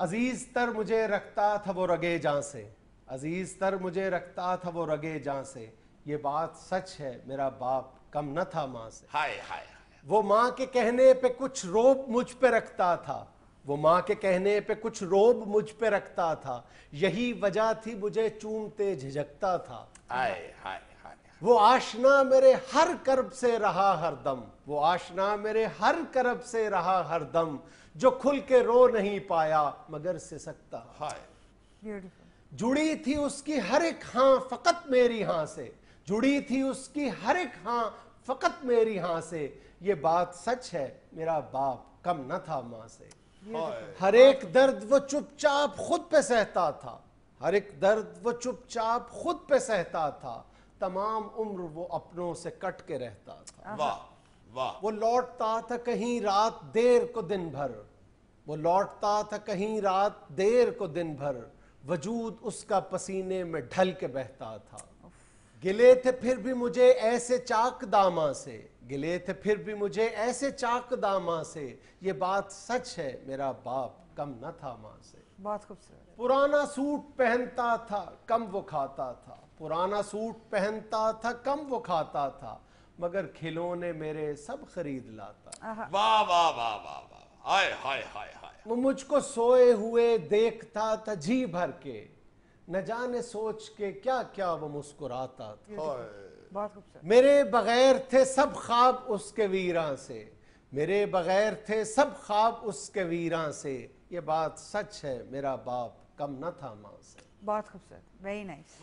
अजीज तर मुझे रखता था वो रगे जहाँ से अजीज तर मुझे रखता था वो रगे जहाँ से ये बात सच है मेरा बाप कम न था माँ से हाय हाय वो माँ के कहने पे कुछ रोब मुझ पे रखता था वो माँ के कहने पे कुछ रोब मुझ पे रखता था यही वजह थी मुझे चूमते झिझकता था हाय हाय हाय वो आशना मेरे हर कर्ब से रहा हर दम वो आशना मेरे हर कर्ब से रहा हर दम जो खुल के रो नहीं पाया मगर सकता हाय जुड़ी थी उसकी हर एक हाँ फकत मेरी हाँ से जुड़ी थी उसकी हर एक हाँ फकत मेरी हाँ से ये बात सच है मेरा बाप कम न था माँ से हर एक दर्द वो चुपचाप खुद पे सहता था हर एक दर्द वो चुपचाप खुद पे सहता था तमाम उम्र वो अपनों से कट के रहता था वाह वाह वो लौटता था कहीं रात देर को दिन भर वो लौटता था कहीं रात देर को दिन भर वजूद उसका पसीने में ढल के बहता था गिले थे फिर भी मुझे ऐसे चाक दामा से गिले थे फिर भी मुझे ऐसे चाक दामा से ये बात सच है मेरा बाप कम न था माँ से बात खूबसूरत पुराना सूट पहनता था कम वो खाता था पुराना सूट पहनता था कम वो खाता था मगर खिलौने मेरे सब खरीद लाता वाह वाह वाह वाह वाह हाय हाय हाय हाय वो मुझको सोए हुए देखता था जी भर के न जाने सोच के क्या क्या वो मुस्कुराता था बहुत मेरे बगैर थे सब ख्वाब उसके वीरा से मेरे बगैर थे सब ख्वाब उसके वीरा से ये बात सच है मेरा बाप कम न था माँ से बहुत खूबसूरत वेरी नाइस